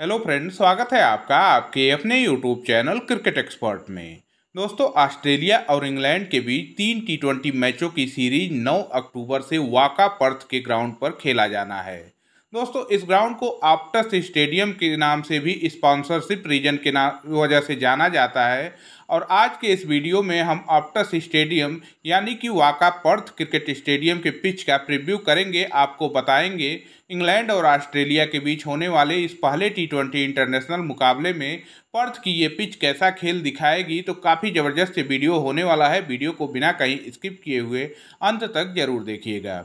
hello friend स्वागत है आपका आपके अपने यूट्यूब चैनल क्रिकेट एक्सपर्ट में दोस्तों ऑस्ट्रेलिया और इंग्लैंड के बीच तीन टी ट्वेंटी मैचों की सीरीज 9 अक्टूबर से वाका पर्थ के ग्राउंड पर खेला जाना है दोस्तों इस ग्राउंड को आप्टस स्टेडियम के नाम से भी स्पॉन्सरशिप रीजन के नाम वजह से जाना जाता है और आज के इस वीडियो में हम ऑप्टस स्टेडियम यानी कि वाका पर्थ क्रिकेट स्टेडियम के पिच का प्रिव्यू करेंगे आपको बताएंगे इंग्लैंड और ऑस्ट्रेलिया के बीच होने वाले इस पहले टी ट्वेंटी इंटरनेशनल मुकाबले में पर्थ की ये पिच कैसा खेल दिखाएगी तो काफ़ी ज़बरदस्त वीडियो होने वाला है वीडियो को बिना कहीं स्किप किए हुए अंत तक जरूर देखिएगा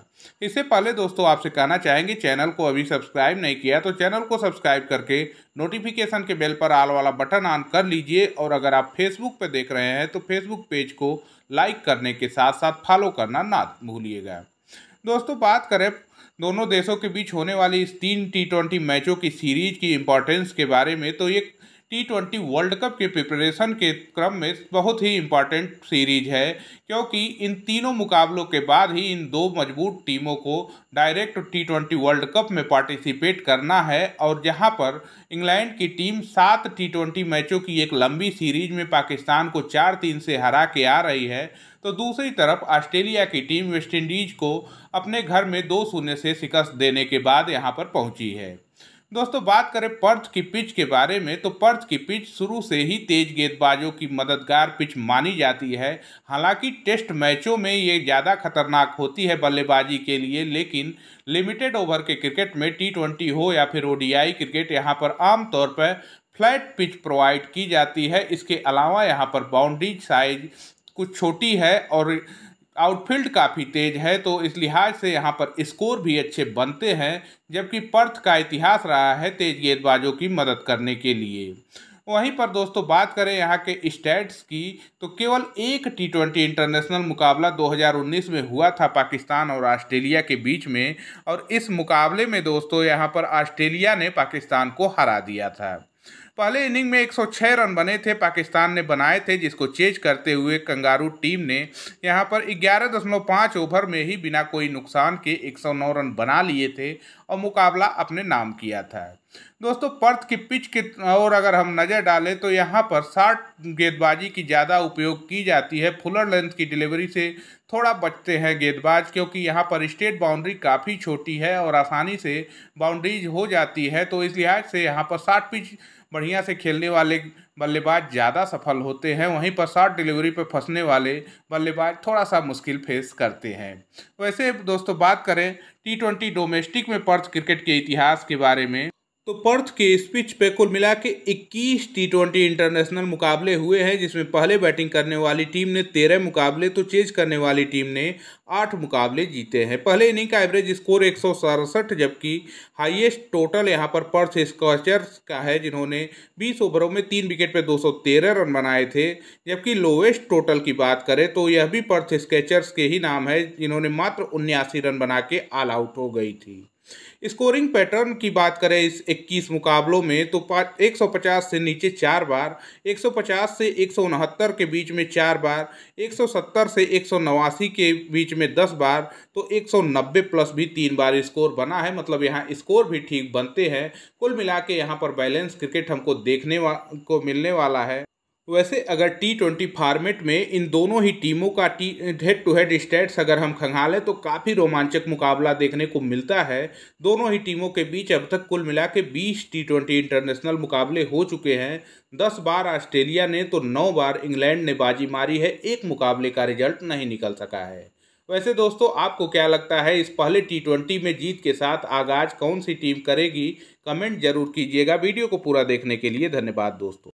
इससे पहले दोस्तों आपसे कहना चाहेंगे चैनल को अभी सब्सक्राइब नहीं किया तो चैनल को सब्सक्राइब करके नोटिफिकेशन के बेल पर आल वाला बटन ऑन कर लीजिए और अगर आप फेसबुक पर देख रहे हैं तो फेसबुक पेज को लाइक करने के साथ साथ फॉलो करना ना भूलिएगा दोस्तों बात करें दोनों देशों के बीच होने वाली इस तीन टी ट्वेंटी मैचों की सीरीज की इम्पोर्टेंस के बारे में तो ये टी ट्वेंटी वर्ल्ड कप के प्रिपरेशन के क्रम में बहुत ही इम्पॉर्टेंट सीरीज है क्योंकि इन तीनों मुकाबलों के बाद ही इन दो मजबूत टीमों को direct T twenty world cup में पार्टिसिपेट करना है और जहां पर इंग्लैंड की टीम सात टी ट्वेंटी मैचों की एक लंबी सीरीज में पाकिस्तान को चार तीन से हरा के आ रही है तो दूसरी तरफ ऑस्ट्रेलिया की टीम वेस्टइंडीज को अपने घर में दो शून्य से शिकस्त देने के बाद यहाँ पर पहुँची है दोस्तों बात करें पर्थ की पिच के बारे में तो पर्थ की पिच शुरू से ही तेज गेंदबाजों की मददगार पिच मानी जाती है हालांकि टेस्ट मैचों में ये ज़्यादा खतरनाक होती है बल्लेबाजी के लिए लेकिन लिमिटेड ओवर के क्रिकेट में टी ट्वेंटी हो या फिर ओ क्रिकेट यहाँ पर आमतौर पर फ्लैट पिच प्रोवाइड की जाती है इसके अलावा यहाँ पर बाउंड्री साइज कुछ छोटी है और आउटफील्ड काफ़ी तेज है तो इस लिहाज से यहाँ पर स्कोर भी अच्छे बनते हैं जबकि पर्थ का इतिहास रहा है तेज गेंदबाजों की मदद करने के लिए वहीं पर दोस्तों बात करें यहाँ के स्टैट्स की तो केवल एक टी ट्वेंटी इंटरनेशनल मुकाबला 2019 में हुआ था पाकिस्तान और ऑस्ट्रेलिया के बीच में और इस मुकाबले में दोस्तों यहाँ पर ऑस्ट्रेलिया ने पाकिस्तान को हरा दिया था पहले इनिंग में 106 रन बने थे पाकिस्तान ने बनाए थे जिसको चेज करते हुए कंगारू टीम ने यहां पर 11.5 ओवर में ही बिना कोई नुकसान के 109 रन बना लिए थे और मुकाबला अपने नाम किया था दोस्तों पर्थ की पिच के और अगर हम नज़र डालें तो यहाँ पर शार्ट गेंदबाजी की ज़्यादा उपयोग की जाती है फुलर लेंथ की डिलीवरी से थोड़ा बचते हैं गेंदबाज क्योंकि यहाँ पर स्टेट बाउंड्री काफ़ी छोटी है और आसानी से बाउंड्रीज हो जाती है तो इस लिहाज से यहाँ पर शार्ट पिच बढ़िया से खेलने वाले बल्लेबाज ज़्यादा सफल होते हैं वहीं पर शॉर्ट डिलीवरी पर फंसने वाले बल्लेबाज थोड़ा सा मुश्किल फेस करते हैं वैसे दोस्तों बात करें टी ट्वेंटी डोमेस्टिक में पर्थ क्रिकेट के इतिहास के बारे में तो पर्थ के इस पिच पे कुल मिला के इक्कीस टी ट्वेंटी इंटरनेशनल मुकाबले हुए हैं जिसमें पहले बैटिंग करने वाली टीम ने तेरह मुकाबले तो चेज करने वाली टीम ने आठ मुकाबले जीते हैं पहले इनिंग का एवरेज स्कोर एक सौ सड़सठ जबकि हाईएस्ट टोटल यहां पर पर्थ स्कॉचर्स का है जिन्होंने बीस ओवरों में तीन विकेट पर दो रन बनाए थे जबकि लोवेस्ट टोटल की बात करें तो यह भी पर्थ स्केचर्स के ही नाम है जिन्होंने मात्र उन्यासी रन बना के ऑल आउट हो गई थी स्कोरिंग पैटर्न की बात करें इस 21 मुकाबलों में तो 150 से नीचे चार बार 150 से एक के बीच में चार बार 170 से एक के बीच में दस बार तो 190 प्लस भी तीन बार स्कोर बना है मतलब यहाँ स्कोर भी ठीक बनते हैं कुल मिला के यहाँ पर बैलेंस क्रिकेट हमको देखने वा, को मिलने वाला है वैसे अगर टी ट्वेंटी फार्मेट में इन दोनों ही टीमों का T head to head stats अगर हम खंगालें तो काफ़ी रोमांचक मुकाबला देखने को मिलता है दोनों ही टीमों के बीच अब तक कुल मिला के बीस टी ट्वेंटी इंटरनेशनल मुकाबले हो चुके हैं दस बार ऑस्ट्रेलिया ने तो नौ बार इंग्लैंड ने बाजी मारी है एक मुकाबले का रिजल्ट नहीं निकल सका है वैसे दोस्तों आपको क्या लगता है इस पहले टी ट्वेंटी में जीत के साथ आगाज कौन सी टीम करेगी कमेंट जरूर कीजिएगा वीडियो को पूरा देखने के लिए धन्यवाद दोस्तों